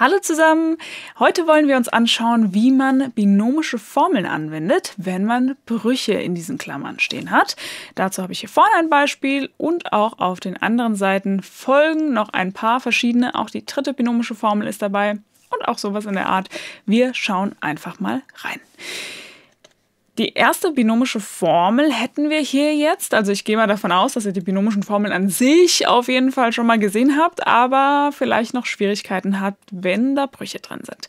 Hallo zusammen! Heute wollen wir uns anschauen, wie man binomische Formeln anwendet, wenn man Brüche in diesen Klammern stehen hat. Dazu habe ich hier vorne ein Beispiel und auch auf den anderen Seiten folgen noch ein paar verschiedene. Auch die dritte binomische Formel ist dabei und auch sowas in der Art. Wir schauen einfach mal rein. Die erste binomische Formel hätten wir hier jetzt. Also ich gehe mal davon aus, dass ihr die binomischen Formeln an sich auf jeden Fall schon mal gesehen habt, aber vielleicht noch Schwierigkeiten habt, wenn da Brüche drin sind.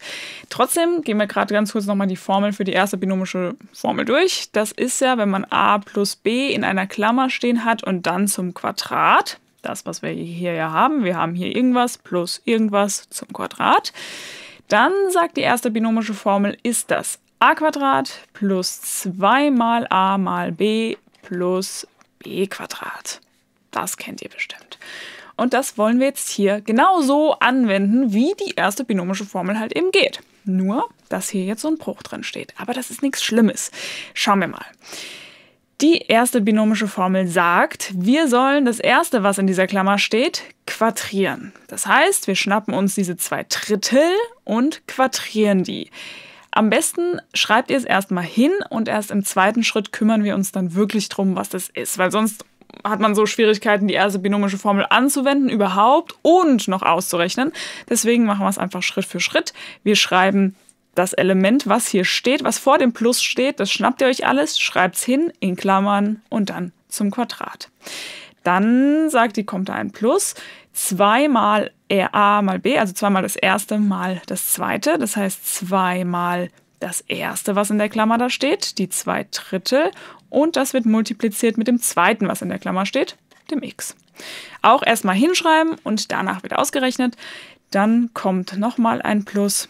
Trotzdem gehen wir gerade ganz kurz nochmal die Formel für die erste binomische Formel durch. Das ist ja, wenn man a plus b in einer Klammer stehen hat und dann zum Quadrat. Das, was wir hier ja haben. Wir haben hier irgendwas plus irgendwas zum Quadrat. Dann sagt die erste binomische Formel, ist das a Quadrat plus 2 mal a mal b plus b Quadrat. Das kennt ihr bestimmt. Und das wollen wir jetzt hier genauso anwenden, wie die erste binomische Formel halt eben geht. Nur, dass hier jetzt so ein Bruch drin steht. Aber das ist nichts Schlimmes. Schauen wir mal. Die erste binomische Formel sagt, wir sollen das erste, was in dieser Klammer steht, quadrieren. Das heißt, wir schnappen uns diese zwei Drittel und quadrieren die. Am besten schreibt ihr es erstmal hin und erst im zweiten Schritt kümmern wir uns dann wirklich drum, was das ist, weil sonst hat man so Schwierigkeiten, die erste binomische Formel anzuwenden überhaupt und noch auszurechnen. Deswegen machen wir es einfach Schritt für Schritt. Wir schreiben das Element, was hier steht, was vor dem Plus steht, das schnappt ihr euch alles, schreibt es hin in Klammern und dann zum Quadrat. Dann sagt die kommt da ein Plus. 2 mal a mal b, also zweimal das erste mal das zweite. Das heißt zweimal das erste, was in der Klammer da steht, die zwei Drittel. Und das wird multipliziert mit dem zweiten, was in der Klammer steht, dem x. Auch erstmal hinschreiben und danach wird ausgerechnet. Dann kommt nochmal ein Plus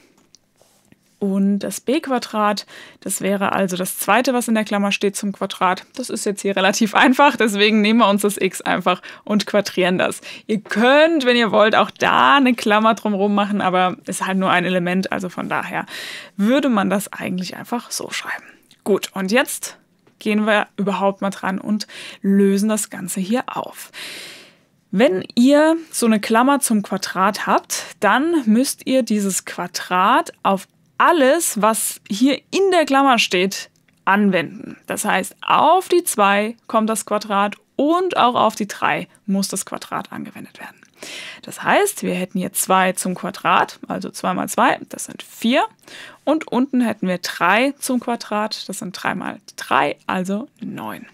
und das b-Quadrat. Das wäre also das zweite, was in der Klammer steht zum Quadrat. Das ist jetzt hier relativ einfach, deswegen nehmen wir uns das x einfach und quadrieren das. Ihr könnt, wenn ihr wollt, auch da eine Klammer drumherum machen, aber es ist halt nur ein Element, also von daher würde man das eigentlich einfach so schreiben. Gut, und jetzt gehen wir überhaupt mal dran und lösen das Ganze hier auf. Wenn ihr so eine Klammer zum Quadrat habt, dann müsst ihr dieses Quadrat auf alles, was hier in der Klammer steht, anwenden. Das heißt, auf die 2 kommt das Quadrat und auch auf die 3 muss das Quadrat angewendet werden. Das heißt, wir hätten hier 2 zum Quadrat, also 2 mal 2, das sind 4. Und unten hätten wir 3 zum Quadrat, das sind 3 mal 3, also 9.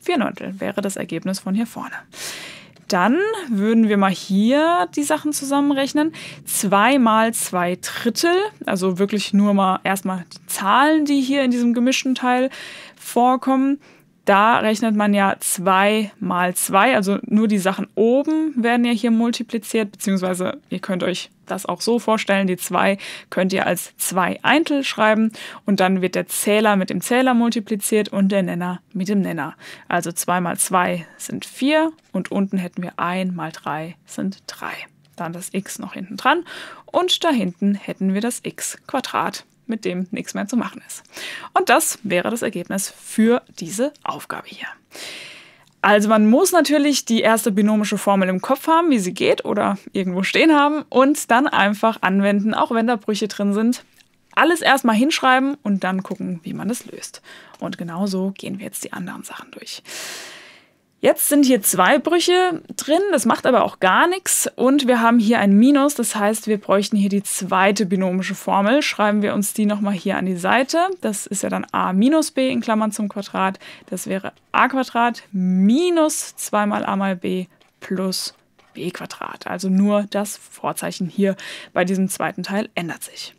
4 Neuntel wäre das Ergebnis von hier vorne dann würden wir mal hier die Sachen zusammenrechnen. 2 mal 2 Drittel, also wirklich nur mal erstmal die Zahlen, die hier in diesem gemischten Teil vorkommen da rechnet man ja 2 mal 2, also nur die Sachen oben werden ja hier multipliziert, beziehungsweise ihr könnt euch das auch so vorstellen, die 2 könnt ihr als 2 Eintel schreiben und dann wird der Zähler mit dem Zähler multipliziert und der Nenner mit dem Nenner. Also 2 mal 2 sind 4 und unten hätten wir 1 mal 3 sind 3. Dann das x noch hinten dran und da hinten hätten wir das x Quadrat mit dem nichts mehr zu machen ist. Und das wäre das Ergebnis für diese Aufgabe hier. Also man muss natürlich die erste binomische Formel im Kopf haben, wie sie geht oder irgendwo stehen haben und dann einfach anwenden, auch wenn da Brüche drin sind. Alles erstmal hinschreiben und dann gucken, wie man es löst. Und genauso gehen wir jetzt die anderen Sachen durch. Jetzt sind hier zwei Brüche drin, das macht aber auch gar nichts. Und wir haben hier ein Minus, das heißt, wir bräuchten hier die zweite binomische Formel. Schreiben wir uns die nochmal hier an die Seite. Das ist ja dann a minus b in Klammern zum Quadrat. Das wäre a Quadrat minus 2 mal a mal b plus b Quadrat. Also nur das Vorzeichen hier bei diesem zweiten Teil ändert sich.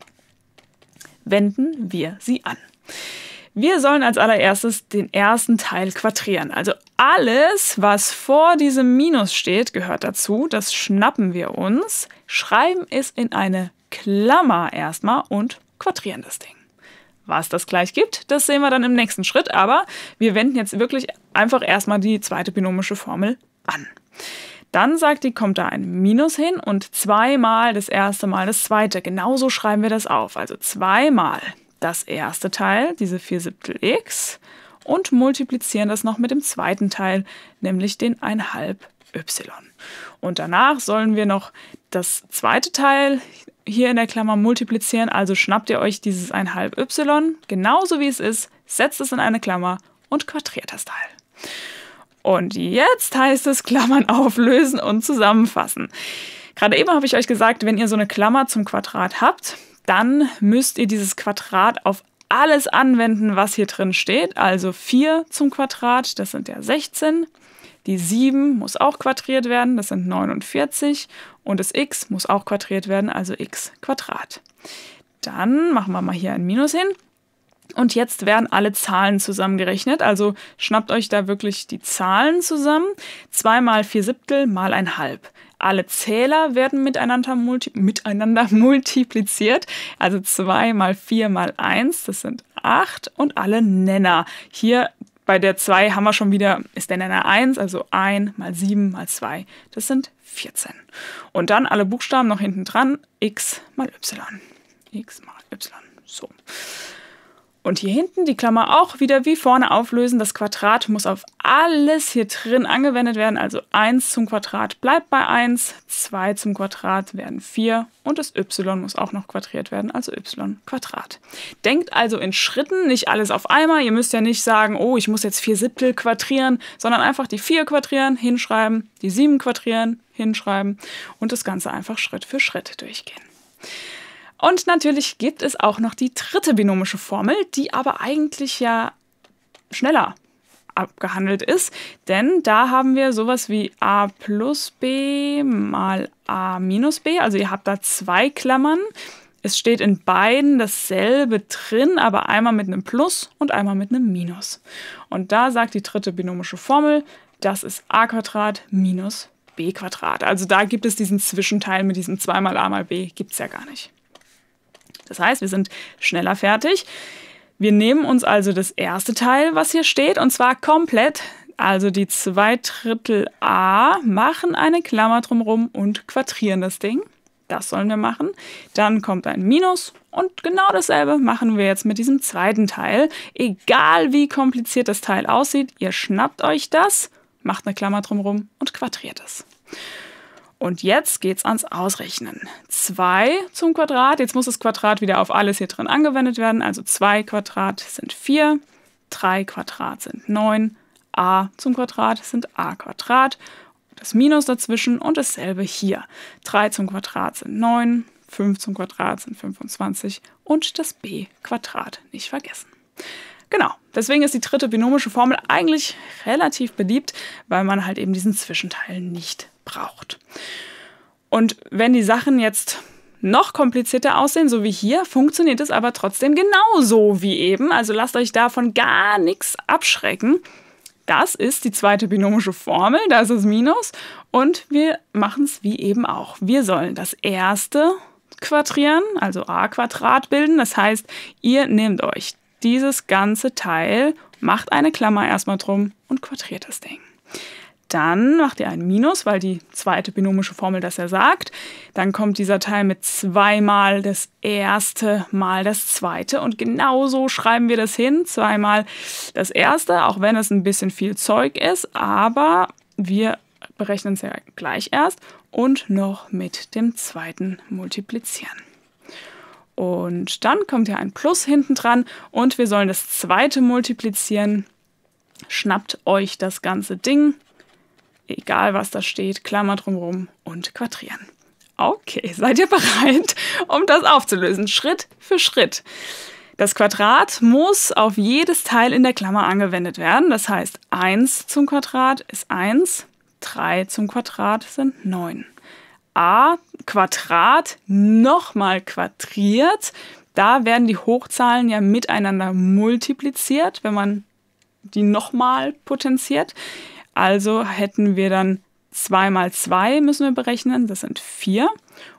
Wenden wir sie an. Wir sollen als allererstes den ersten Teil quadrieren. Also alles, was vor diesem Minus steht, gehört dazu. Das schnappen wir uns, schreiben es in eine Klammer erstmal und quadrieren das Ding. Was das gleich gibt, das sehen wir dann im nächsten Schritt, aber wir wenden jetzt wirklich einfach erstmal die zweite binomische Formel an. Dann sagt die, kommt da ein Minus hin und zweimal das erste Mal das zweite. Genauso schreiben wir das auf. Also zweimal das erste Teil, diese 4 Siebtel x, und multiplizieren das noch mit dem zweiten Teil, nämlich den 1 1,5 y. Und danach sollen wir noch das zweite Teil hier in der Klammer multiplizieren. Also schnappt ihr euch dieses 1 1,5 y, genauso wie es ist, setzt es in eine Klammer und quadriert das Teil. Und jetzt heißt es Klammern auflösen und zusammenfassen. Gerade eben habe ich euch gesagt, wenn ihr so eine Klammer zum Quadrat habt, dann müsst ihr dieses Quadrat auf alles anwenden, was hier drin steht. Also 4 zum Quadrat, das sind ja 16. Die 7 muss auch quadriert werden, das sind 49. Und das x muss auch quadriert werden, also x Quadrat. Dann machen wir mal hier ein Minus hin. Und jetzt werden alle Zahlen zusammengerechnet. Also schnappt euch da wirklich die Zahlen zusammen. 2 mal 4 Siebtel mal ein Halb alle Zähler werden miteinander, multi miteinander multipliziert. Also 2 mal 4 mal 1, das sind 8 und alle Nenner. Hier bei der 2 haben wir schon wieder, ist der Nenner 1, also 1 mal 7 mal 2. Das sind 14. Und dann alle Buchstaben noch hinten dran, x mal y. x mal y. So. Und hier hinten die Klammer auch wieder wie vorne auflösen. Das Quadrat muss auf alles hier drin angewendet werden. Also 1 zum Quadrat bleibt bei 1, 2 zum Quadrat werden 4 und das y muss auch noch quadriert werden, also y Quadrat. Denkt also in Schritten, nicht alles auf einmal. Ihr müsst ja nicht sagen, oh, ich muss jetzt 4 Siebtel quadrieren, sondern einfach die 4 quadrieren, hinschreiben, die 7 quadrieren, hinschreiben und das Ganze einfach Schritt für Schritt durchgehen. Und natürlich gibt es auch noch die dritte binomische Formel, die aber eigentlich ja schneller abgehandelt ist, denn da haben wir sowas wie a plus b mal a minus b, also ihr habt da zwei Klammern. Es steht in beiden dasselbe drin, aber einmal mit einem Plus und einmal mit einem Minus. Und da sagt die dritte binomische Formel, das ist a Quadrat minus b Quadrat. Also da gibt es diesen Zwischenteil mit diesem 2 mal a mal b, gibt es ja gar nicht. Das heißt, wir sind schneller fertig. Wir nehmen uns also das erste Teil, was hier steht, und zwar komplett. Also die zwei Drittel A machen eine Klammer drumherum und quadrieren das Ding. Das sollen wir machen. Dann kommt ein Minus und genau dasselbe machen wir jetzt mit diesem zweiten Teil. Egal wie kompliziert das Teil aussieht, ihr schnappt euch das, macht eine Klammer drumherum und quadriert es. Und jetzt geht's ans Ausrechnen. 2 zum Quadrat. Jetzt muss das Quadrat wieder auf alles hier drin angewendet werden. Also 2 Quadrat sind 4, 3 Quadrat sind 9, a zum Quadrat sind a Quadrat. Das Minus dazwischen und dasselbe hier. 3 zum Quadrat sind 9, 5 zum Quadrat sind 25 und das b Quadrat nicht vergessen. Genau, deswegen ist die dritte binomische Formel eigentlich relativ beliebt, weil man halt eben diesen Zwischenteil nicht braucht. Und wenn die Sachen jetzt noch komplizierter aussehen, so wie hier, funktioniert es aber trotzdem genauso wie eben. Also lasst euch davon gar nichts abschrecken. Das ist die zweite binomische Formel, das ist das Minus. Und wir machen es wie eben auch. Wir sollen das erste quadrieren, also a Quadrat bilden. Das heißt, ihr nehmt euch dieses ganze Teil, macht eine Klammer erstmal drum und quadriert das Ding. Dann macht ihr ein Minus, weil die zweite binomische Formel das ja sagt. Dann kommt dieser Teil mit zweimal das erste mal das zweite. Und genauso schreiben wir das hin. Zweimal das erste, auch wenn es ein bisschen viel Zeug ist. Aber wir berechnen es ja gleich erst und noch mit dem zweiten multiplizieren. Und dann kommt ja ein Plus hinten dran und wir sollen das zweite multiplizieren. Schnappt euch das ganze Ding, egal was da steht, Klammer drumherum und quadrieren. Okay, seid ihr bereit, um das aufzulösen, Schritt für Schritt. Das Quadrat muss auf jedes Teil in der Klammer angewendet werden. Das heißt, 1 zum Quadrat ist 1, 3 zum Quadrat sind 9 a Quadrat nochmal quadriert. Da werden die Hochzahlen ja miteinander multipliziert, wenn man die nochmal potenziert. Also hätten wir dann 2 mal 2 müssen wir berechnen, das sind 4.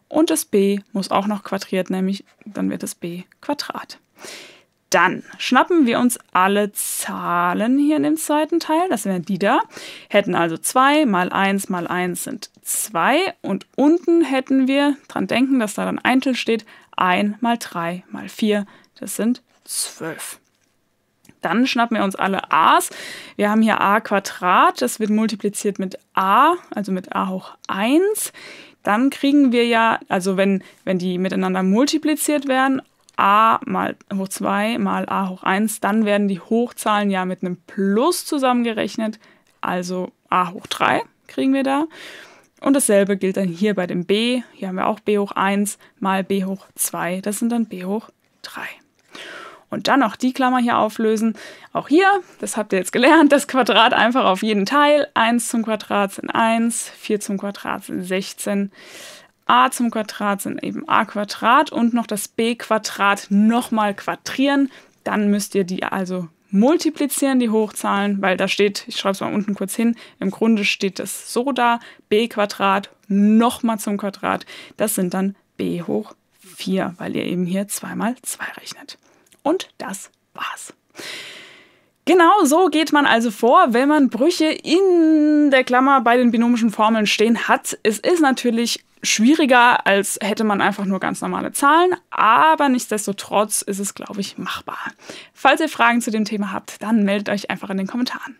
Und das b muss auch noch quadriert, nämlich dann wird das b Quadrat. Dann schnappen wir uns alle Zahlen hier in dem zweiten Teil. Das wären die da. Hätten also 2 mal 1 mal 1 sind 2. Und unten hätten wir, dran denken, dass da dann Eintel steht, 1 mal 3 mal 4. Das sind 12. Dann schnappen wir uns alle a's. Wir haben hier a Quadrat, das wird multipliziert mit a, also mit a hoch 1. Dann kriegen wir ja, also wenn, wenn die miteinander multipliziert werden, a mal hoch 2 mal a hoch 1, dann werden die Hochzahlen ja mit einem Plus zusammengerechnet, also a hoch 3 kriegen wir da. Und dasselbe gilt dann hier bei dem b, hier haben wir auch b hoch 1 mal b hoch 2, das sind dann b hoch 3. Und dann noch die Klammer hier auflösen. Auch hier, das habt ihr jetzt gelernt, das Quadrat einfach auf jeden Teil. 1 zum Quadrat sind 1, 4 zum Quadrat sind 16 a zum Quadrat sind eben a Quadrat und noch das b Quadrat nochmal quadrieren. Dann müsst ihr die also multiplizieren, die Hochzahlen, weil da steht, ich schreibe es mal unten kurz hin, im Grunde steht das so da, b Quadrat nochmal zum Quadrat. Das sind dann b hoch 4, weil ihr eben hier 2 mal 2 rechnet. Und das war's. Genau so geht man also vor, wenn man Brüche in der Klammer bei den binomischen Formeln stehen hat. Es ist natürlich schwieriger, als hätte man einfach nur ganz normale Zahlen, aber nichtsdestotrotz ist es, glaube ich, machbar. Falls ihr Fragen zu dem Thema habt, dann meldet euch einfach in den Kommentaren.